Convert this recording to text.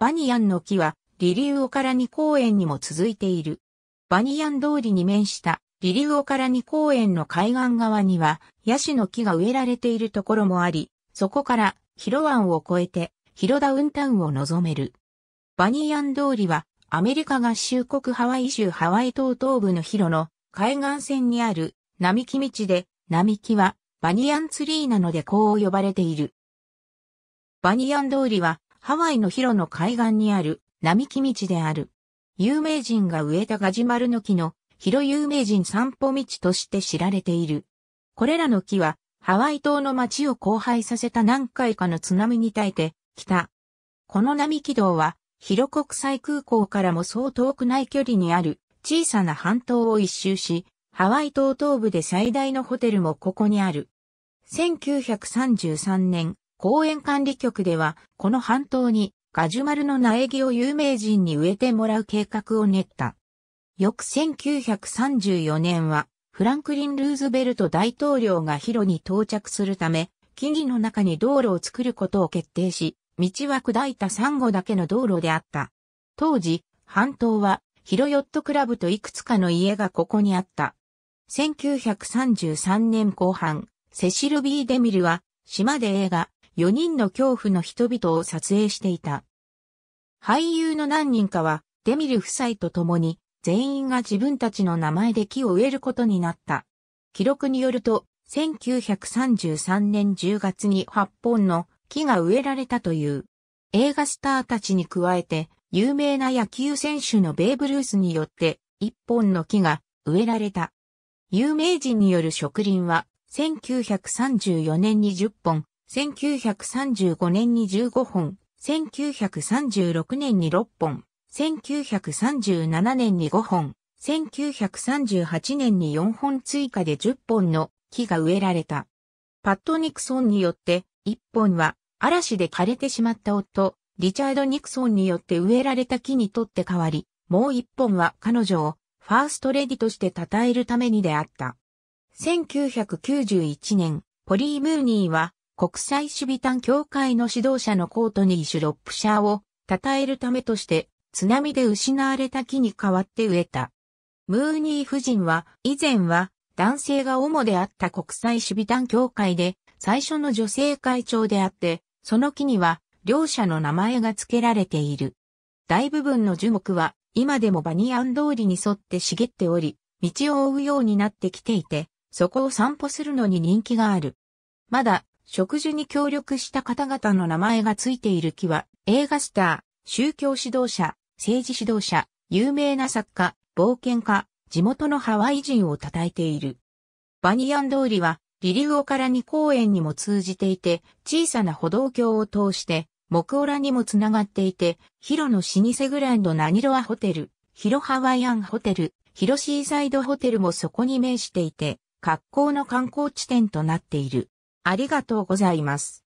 バニヤンの木は、リリウオカラニ公園にも続いている。バニヤン通りに面したリリウオカラニ公園の海岸側には、ヤシの木が植えられているところもあり、そこから広湾を越えて広ダウンタウンを望める。バニヤン通りは、アメリカ合衆国ハワイ州ハワイ島東部の広の海岸線にある並木道で、並木はバニヤンツリーなのでこう呼ばれている。バニヤン通りはハワイのヒロの海岸にある並木道である。有名人が植えたガジマルの木の広有名人散歩道として知られている。これらの木はハワイ島の街を荒廃させた何回かの津波に耐えてきた。この並木道は広国際空港からもそう遠くない距離にある小さな半島を一周し、ハワイ島東部で最大のホテルもここにある。1933年、公園管理局では、この半島にガジュマルの苗木を有名人に植えてもらう計画を練った。翌1934年は、フランクリン・ルーズベルト大統領がヒロに到着するため、木々の中に道路を作ることを決定し、道は砕いたサンゴだけの道路であった。当時、半島は、ヒロヨットクラブといくつかの家がここにあった。1933年後半、セシル・ビー・デミルは、島で映画、4人の恐怖の人々を撮影していた。俳優の何人かは、デミル夫妻と共に、全員が自分たちの名前で木を植えることになった。記録によると、1933年10月に8本の木が植えられたという。映画スターたちに加えて、有名な野球選手のベーブ・ルースによって、1本の木が植えられた。有名人による植林は、1934年に10本、1935年に15本、1936年に6本、1937年に5本、1938年に4本追加で10本の木が植えられた。パット・ニクソンによって1本は嵐で枯れてしまった夫、リチャード・ニクソンによって植えられた木にとって変わり、もう1本は彼女をファーストレディとして称えるためにであった。1991年、ポリー・ムーニーは国際守備団協会の指導者のコートニー・シュロップシャーを称えるためとして、津波で失われた木に代わって植えた。ムーニー夫人は、以前は男性が主であった国際守備団協会で、最初の女性会長であって、その木には両者の名前が付けられている。大部分の樹木は今でもバニアン通りに沿って茂っており、道を追うようになってきていて、そこを散歩するのに人気がある。まだ植樹に協力した方々の名前がついている木は、映画スター、宗教指導者、政治指導者、有名な作家、冒険家、地元のハワイ人を称えている。バニヤン通りは、リリウオから2公園にも通じていて、小さな歩道橋を通して、木オラにもつながっていて、ヒロの老舗グランドナニロアホテル、ヒロハワイアンホテル、ヒロシーサイドホテルもそこに面していて、格好の観光地点となっている。ありがとうございます。